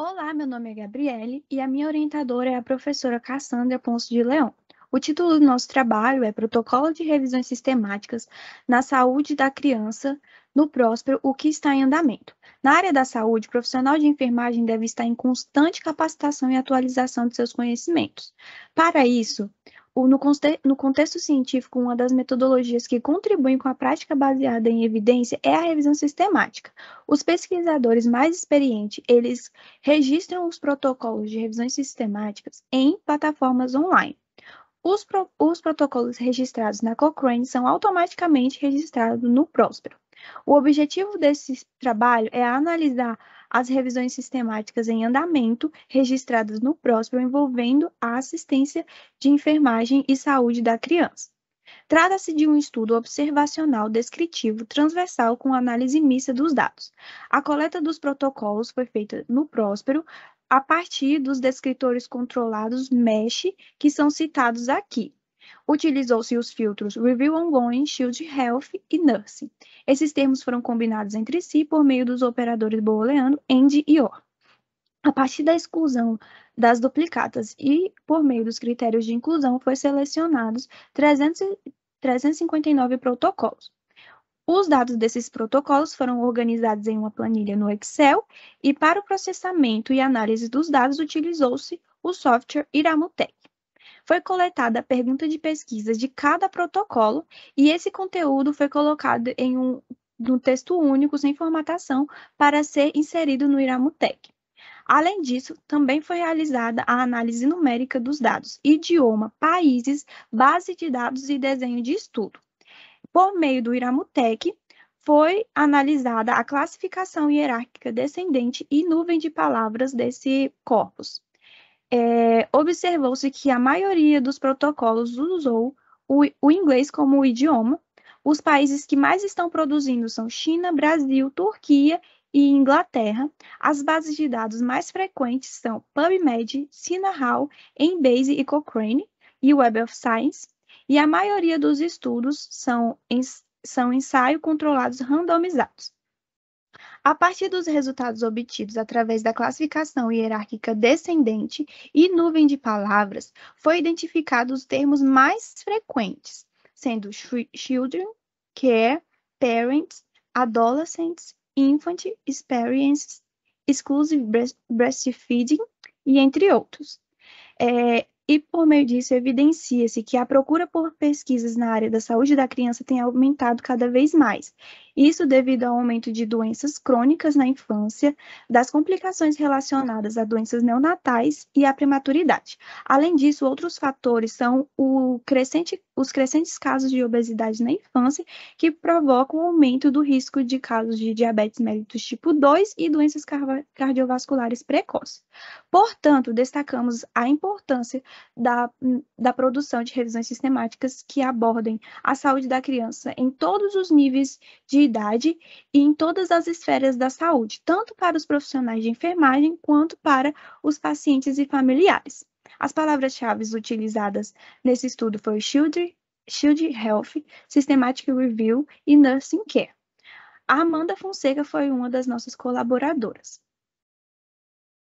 Olá, meu nome é Gabriele e a minha orientadora é a professora Cassandra Ponce de Leão. O título do nosso trabalho é Protocolo de Revisões Sistemáticas na Saúde da Criança no Próspero, o que está em andamento. Na área da saúde, o profissional de enfermagem deve estar em constante capacitação e atualização de seus conhecimentos. Para isso, no, no contexto científico, uma das metodologias que contribuem com a prática baseada em evidência é a revisão sistemática. Os pesquisadores mais experientes, eles registram os protocolos de revisões sistemáticas em plataformas online. Os, pro, os protocolos registrados na Cochrane são automaticamente registrados no Próspero. O objetivo desse trabalho é analisar as revisões sistemáticas em andamento registradas no próximo envolvendo a assistência de enfermagem e saúde da criança. Trata-se de um estudo observacional descritivo transversal com análise mista dos dados. A coleta dos protocolos foi feita no Próspero a partir dos descritores controlados MESH que são citados aqui, Utilizou-se os filtros Review Online, Shield Health e Nurse. Esses termos foram combinados entre si por meio dos operadores booleano AND e OR. A partir da exclusão das duplicatas e por meio dos critérios de inclusão, foi selecionados 359 protocolos. Os dados desses protocolos foram organizados em uma planilha no Excel e para o processamento e análise dos dados utilizou-se o software Iramutec foi coletada a pergunta de pesquisa de cada protocolo e esse conteúdo foi colocado em um texto único sem formatação para ser inserido no Iramutec. Além disso, também foi realizada a análise numérica dos dados, idioma, países, base de dados e desenho de estudo. Por meio do Iramutec, foi analisada a classificação hierárquica descendente e nuvem de palavras desse corpus é, observou-se que a maioria dos protocolos usou o, o inglês como idioma. Os países que mais estão produzindo são China, Brasil, Turquia e Inglaterra. As bases de dados mais frequentes são PubMed, Sinahal, Embase e Cochrane e Web of Science. E a maioria dos estudos são, são ensaios controlados randomizados. A partir dos resultados obtidos através da classificação hierárquica descendente e nuvem de palavras, foi identificado os termos mais frequentes, sendo children, care, parents, adolescents, infant, experiences, exclusive breastfeeding e entre outros. É, e por meio disso, evidencia-se que a procura por pesquisas na área da saúde da criança tem aumentado cada vez mais, isso devido ao aumento de doenças crônicas na infância, das complicações relacionadas a doenças neonatais e à prematuridade. Além disso, outros fatores são crescente, os crescentes casos de obesidade na infância, que provocam o aumento do risco de casos de diabetes mellitus tipo 2 e doenças cardiovasculares precoces. Portanto, destacamos a importância da, da produção de revisões sistemáticas que abordem a saúde da criança em todos os níveis de qualidade e em todas as esferas da saúde, tanto para os profissionais de enfermagem quanto para os pacientes e familiares. As palavras-chave utilizadas nesse estudo foram Shield, Shield Health, Systematic Review e Nursing Care. A Amanda Fonseca foi uma das nossas colaboradoras.